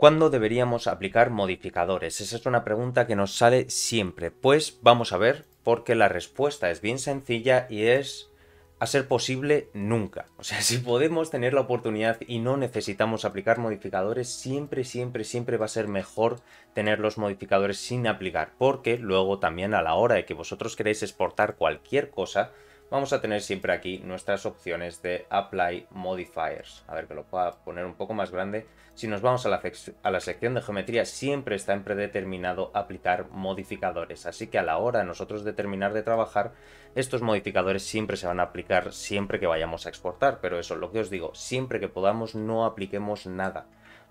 ¿Cuándo deberíamos aplicar modificadores? Esa es una pregunta que nos sale siempre. Pues vamos a ver, porque la respuesta es bien sencilla y es a ser posible nunca. O sea, si podemos tener la oportunidad y no necesitamos aplicar modificadores, siempre, siempre, siempre va a ser mejor tener los modificadores sin aplicar, porque luego también a la hora de que vosotros queréis exportar cualquier cosa, vamos a tener siempre aquí nuestras opciones de Apply Modifiers. A ver, que lo pueda poner un poco más grande. Si nos vamos a la, sección de geometría, siempre está en predeterminado aplicar modificadores. Así que a la hora de nosotros de terminar de trabajar, estos modificadores siempre se van a aplicar siempre que vayamos a exportar. Pero eso, lo que os digo, siempre que podamos no apliquemos nada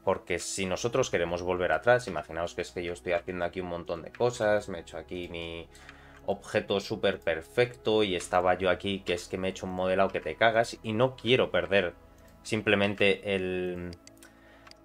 porque si nosotros queremos volver atrás, imaginaos que es que yo estoy haciendo aquí un montón de cosas, me he hecho aquí mi, objeto súper perfecto y estaba yo aquí que es que me he hecho un modelado que te cagas y no quiero perder simplemente el,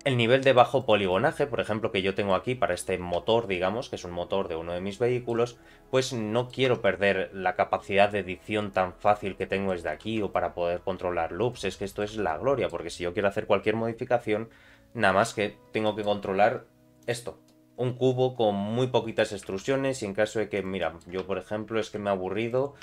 el nivel de bajo poligonaje, por ejemplo, que yo tengo aquí para este motor, digamos, que es un motor de uno de mis vehículos, pues no quiero perder la capacidad de edición tan fácil que tengo desde aquí o para poder controlar loops. Es que esto es la gloria, porque si yo quiero hacer cualquier modificación, nada más que tengo que controlar esto un cubo con muy poquitas extrusiones y en caso de que, mira, yo por ejemplo es que me he aburrido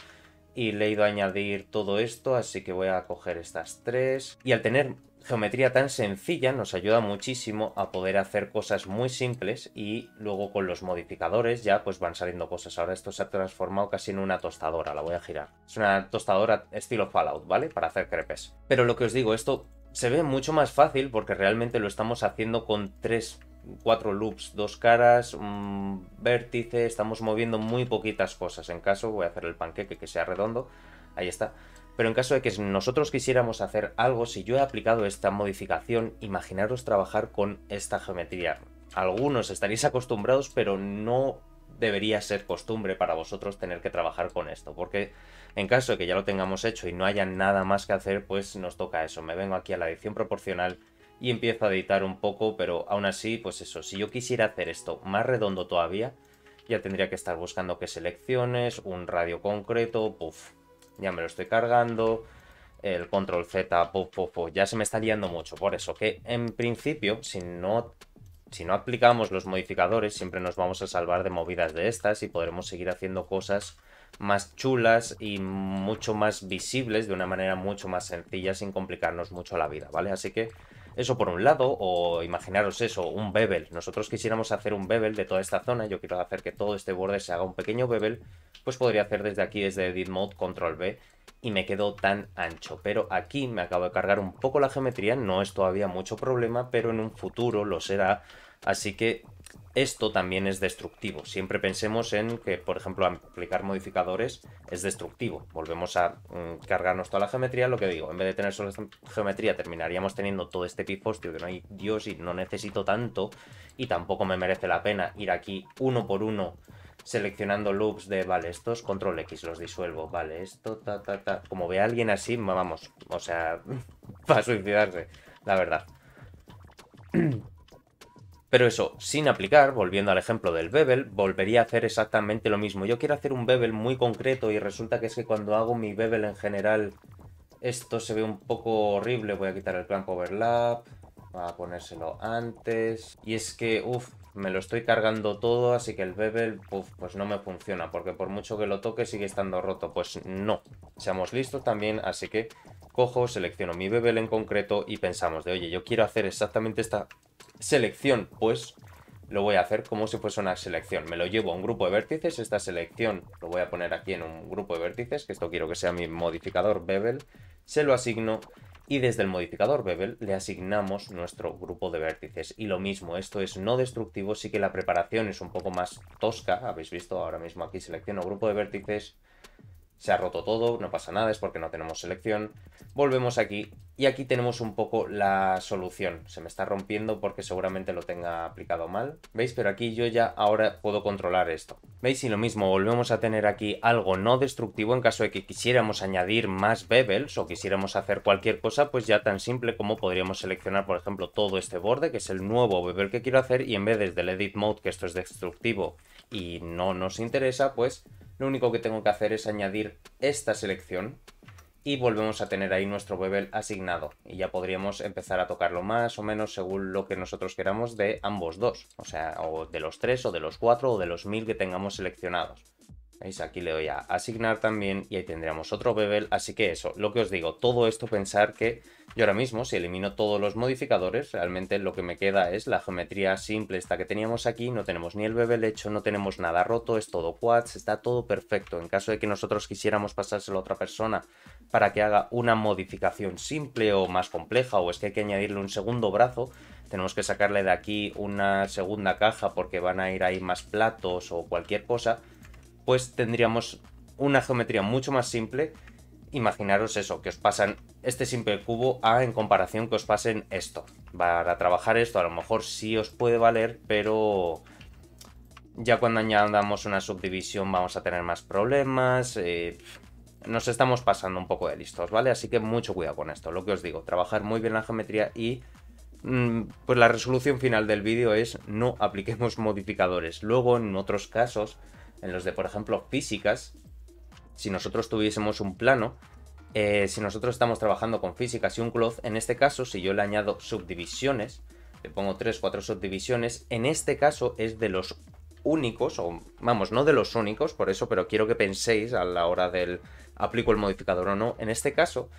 y le he ido a añadir todo esto, así que voy a coger estas tres. Y al tener geometría tan sencilla nos ayuda muchísimo a poder hacer cosas muy simples y luego con los modificadores ya pues van saliendo cosas. Ahora esto se ha transformado casi en una tostadora, la voy a girar. Es una tostadora estilo Fallout, ¿vale? Para hacer crepes. Pero lo que os digo, esto se ve mucho más fácil porque realmente lo estamos haciendo con tres cuatro loops, dos caras, un vértice, estamos moviendo muy poquitas cosas. En caso, voy a hacer el panqueque que sea redondo, ahí está. Pero en caso de que nosotros quisiéramos hacer algo, si yo he aplicado esta modificación, imaginaros trabajar con esta geometría. Algunos estaréis acostumbrados, pero no debería ser costumbre para vosotros tener que trabajar con esto, porque en caso de que ya lo tengamos hecho y no haya nada más que hacer, pues nos toca eso. Me vengo aquí a la edición proporcional, y empiezo a editar un poco, pero aún así, pues eso, si yo quisiera hacer esto más redondo todavía, ya tendría que estar buscando qué selecciones, un radio concreto, puff, ya me lo estoy cargando, el control Z, puff, puff, puff, ya se me está liando mucho, por eso que en principio, si no, si no aplicamos los modificadores, siempre nos vamos a salvar de movidas de estas y podremos seguir haciendo cosas más chulas y mucho más visibles de una manera mucho más sencilla sin complicarnos mucho la vida, ¿vale? Así que eso por un lado, o imaginaros eso, un bevel. Nosotros quisiéramos hacer un bevel de toda esta zona, yo quiero hacer que todo este borde se haga un pequeño bevel, pues podría hacer desde aquí, desde Edit Mode, Control B, y me quedo tan ancho. Pero aquí me acabo de cargar un poco la geometría, no es todavía mucho problema, pero en un futuro lo será Así que esto también es destructivo. Siempre pensemos en que, por ejemplo, aplicar modificadores es destructivo. Volvemos a mm, cargarnos toda la geometría, lo que digo, en vez de tener solo geometría terminaríamos teniendo todo este pifostio que no hay Dios y no necesito tanto y tampoco me merece la pena ir aquí uno por uno seleccionando loops de, vale, estos control X, los disuelvo, vale, esto, ta, ta, ta. Como ve a alguien así, vamos, o sea, va a suicidarse, la verdad. Pero eso, sin aplicar, volviendo al ejemplo del bevel, volvería a hacer exactamente lo mismo. Yo quiero hacer un bevel muy concreto y resulta que es que cuando hago mi bevel en general, esto se ve un poco horrible. Voy a quitar el clamp overlap, voy a ponérselo antes. Y es que, uff, me lo estoy cargando todo, así que el bevel, uff, pues no me funciona, porque por mucho que lo toque sigue estando roto. Pues no, seamos listos también, así que cojo, selecciono mi bevel en concreto y pensamos de, oye, yo quiero hacer exactamente esta selección, pues lo voy a hacer como si fuese una selección. Me lo llevo a un grupo de vértices, esta selección lo voy a poner aquí en un grupo de vértices, que esto quiero que sea mi modificador bevel, se lo asigno y desde el modificador bevel le asignamos nuestro grupo de vértices. Y lo mismo, esto es no destructivo, sí que la preparación es un poco más tosca, habéis visto ahora mismo aquí selecciono grupo de vértices, se ha roto todo, no pasa nada, es porque no tenemos selección. Volvemos aquí y aquí tenemos un poco la solución. Se me está rompiendo porque seguramente lo tenga aplicado mal. ¿Veis? Pero aquí yo ya ahora puedo controlar esto. ¿Veis? Y lo mismo, volvemos a tener aquí algo no destructivo en caso de que quisiéramos añadir más bevels o quisiéramos hacer cualquier cosa, pues ya tan simple como podríamos seleccionar, por ejemplo, todo este borde, que es el nuevo bevel que quiero hacer, y en vez del edit mode, que esto es destructivo y no nos interesa, pues lo único que tengo que hacer es añadir esta selección y volvemos a tener ahí nuestro bevel asignado y ya podríamos empezar a tocarlo más o menos según lo que nosotros queramos de ambos dos, o sea, o de los tres o de los cuatro o de los mil que tengamos seleccionados. Aquí le doy a asignar también y ahí tendríamos otro bebel, Así que eso, lo que os digo, todo esto pensar que yo ahora mismo si elimino todos los modificadores, realmente lo que me queda es la geometría simple esta que teníamos aquí. No tenemos ni el bevel hecho, no tenemos nada roto, es todo quads, está todo perfecto. En caso de que nosotros quisiéramos pasárselo a otra persona para que haga una modificación simple o más compleja o es que hay que añadirle un segundo brazo, tenemos que sacarle de aquí una segunda caja porque van a ir ahí más platos o cualquier cosa pues tendríamos una geometría mucho más simple. Imaginaros eso, que os pasan este simple cubo A en comparación que os pasen esto. Para trabajar esto a lo mejor sí os puede valer, pero ya cuando añadamos una subdivisión vamos a tener más problemas. Eh, nos estamos pasando un poco de listos, ¿vale? Así que mucho cuidado con esto, lo que os digo, trabajar muy bien la geometría y mm, pues la resolución final del vídeo es no apliquemos modificadores. Luego en otros casos en los de, por ejemplo, físicas, si nosotros tuviésemos un plano, eh, si nosotros estamos trabajando con físicas y un cloth, en este caso, si yo le añado subdivisiones, le pongo 3, 4 subdivisiones, en este caso es de los únicos, o vamos, no de los únicos, por eso, pero quiero que penséis a la hora del aplico el modificador o no, en este caso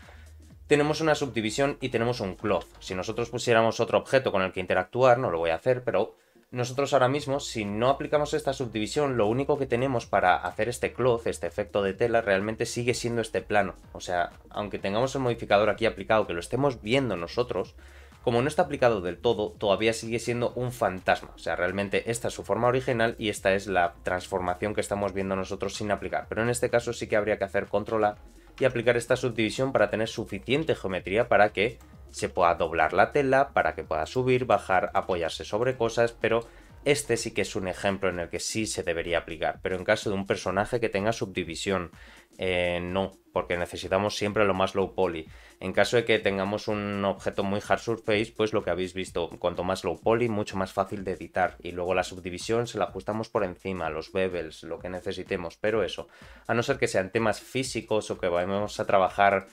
tenemos una subdivisión y tenemos un cloth. Si nosotros pusiéramos otro objeto con el que interactuar, no lo voy a hacer, pero nosotros ahora mismo, si no aplicamos esta subdivisión, lo único que tenemos para hacer este cloth, este efecto de tela, realmente sigue siendo este plano. O sea, aunque tengamos el modificador aquí aplicado, que lo estemos viendo nosotros, como no está aplicado del todo, todavía sigue siendo un fantasma. O sea, realmente esta es su forma original y esta es la transformación que estamos viendo nosotros sin aplicar. Pero en este caso sí que habría que hacer control A y aplicar esta subdivisión para tener suficiente geometría para que se pueda doblar la tela para que pueda subir, bajar, apoyarse sobre cosas, pero este sí que es un ejemplo en el que sí se debería aplicar, pero en caso de un personaje que tenga subdivisión, eh, no, porque necesitamos siempre lo más low poly. En caso de que tengamos un objeto muy hard surface, pues lo que habéis visto, cuanto más low poly, mucho más fácil de editar. Y luego la subdivisión se la ajustamos por encima, los bevels, lo que necesitemos, pero eso, a no ser que sean temas físicos o que vayamos a trabajar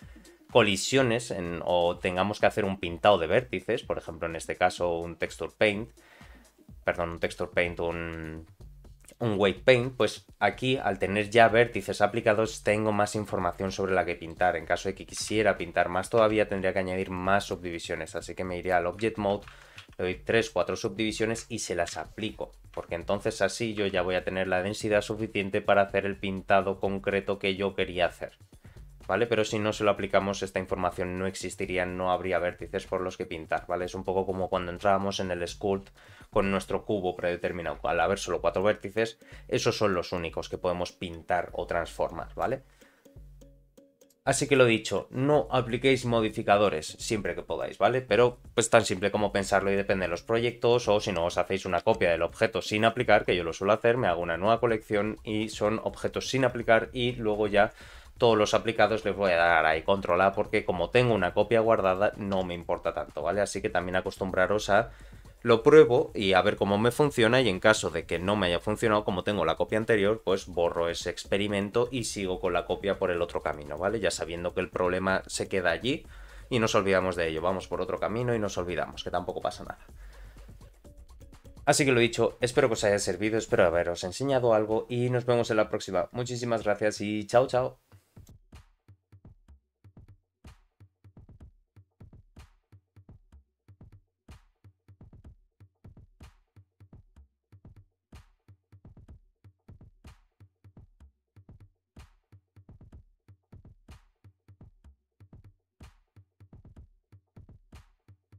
colisiones en, o tengamos que hacer un pintado de vértices, por ejemplo en este caso un texture paint, perdón, un texture paint, un, un weight paint, pues aquí al tener ya vértices aplicados tengo más información sobre la que pintar. En caso de que quisiera pintar más todavía tendría que añadir más subdivisiones, así que me iría al object mode, le doy 3, 4 subdivisiones y se las aplico, porque entonces así yo ya voy a tener la densidad suficiente para hacer el pintado concreto que yo quería hacer. ¿vale? Pero si no se lo aplicamos, esta información no existiría, no habría vértices por los que pintar, ¿vale? Es un poco como cuando entrábamos en el sculpt con nuestro cubo predeterminado. Al haber solo cuatro vértices, esos son los únicos que podemos pintar o transformar, ¿vale? Así que lo dicho, no apliquéis modificadores siempre que podáis, ¿vale? Pero pues tan simple como pensarlo y depende de los proyectos o si no os hacéis una copia del objeto sin aplicar, que yo lo suelo hacer, me hago una nueva colección y son objetos sin aplicar y luego ya todos los aplicados les voy a dar ahí control A porque como tengo una copia guardada no me importa tanto, ¿vale? Así que también acostumbraros a lo pruebo y a ver cómo me funciona y en caso de que no me haya funcionado como tengo la copia anterior, pues borro ese experimento y sigo con la copia por el otro camino, ¿vale? Ya sabiendo que el problema se queda allí y nos olvidamos de ello, vamos por otro camino y nos olvidamos, que tampoco pasa nada. Así que lo dicho, espero que os haya servido, espero haberos enseñado algo y nos vemos en la próxima. Muchísimas gracias y chao chao.